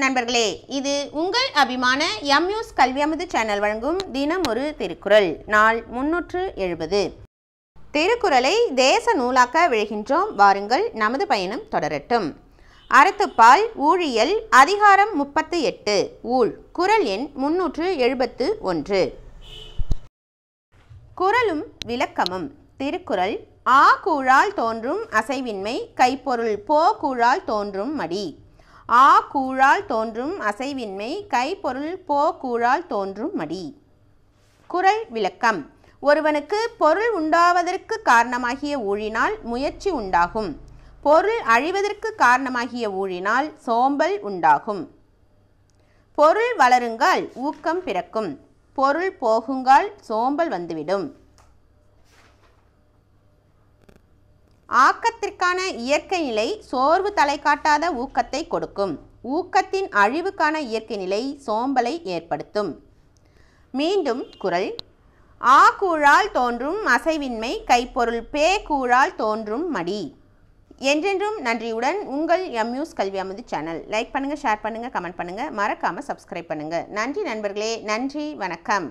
நண்பர்களே இது உங்கள் அபிமான எம்யூஸ் கல்வி அமுது சேனல் வழங்கும் தினம் ஒரு திருக்குறள் நாள் முன்னூற்று எழுபது திருக்குறளை தேச நூலாக்க விழுகின்றோம் வாருங்கள் நமது பயணம் தொடரட்டும் அறத்துப்பால் ஊழியல் அதிகாரம் முப்பத்து எட்டு ஊழ் குரல் எண் முன்னூற்று எழுபத்து ஒன்று குரலும் விளக்கமும் திருக்குறள் ஆ கூழால் தோன்றும் அசைவின்மை கைப்பொருள் போ கூழால் தோன்றும் மடி ஆ கூழால் தோன்றும் அசைவின்மை கைப்பொருள் போ கூழால் தோன்றும் மடி குரல் விளக்கம் ஒருவனுக்கு பொருள் உண்டாவதற்கு காரணமாகிய ஊழினால் முயற்சி உண்டாகும் பொருள் அழிவதற்கு காரணமாகிய ஊழினால் சோம்பல் உண்டாகும் பொருள் வளருங்கால் ஊக்கம் பிறக்கும் பொருள் போகுங்கால் சோம்பல் வந்துவிடும் ஆக்கத்திற்கான இயற்கை நிலை சோர்வு தலை காட்டாத ஊக்கத்தை கொடுக்கும் ஊக்கத்தின் அழிவுக்கான இயற்கை நிலை சோம்பலை ஏற்படுத்தும் மீண்டும் குரல் ஆ கூழால் தோன்றும் அசைவின்மை கைப்பொருள் பே கூழால் தோன்றும் மடி என்றென்றும் நன்றியுடன் உங்கள் எம்யூஸ் கல்வி அமைதி சேனல் லைக் பண்ணுங்கள் ஷேர் பண்ணுங்கள் கமெண்ட் பண்ணுங்கள் மறக்காமல் சப்ஸ்கிரைப் பண்ணுங்கள் நன்றி நண்பர்களே நன்றி வணக்கம்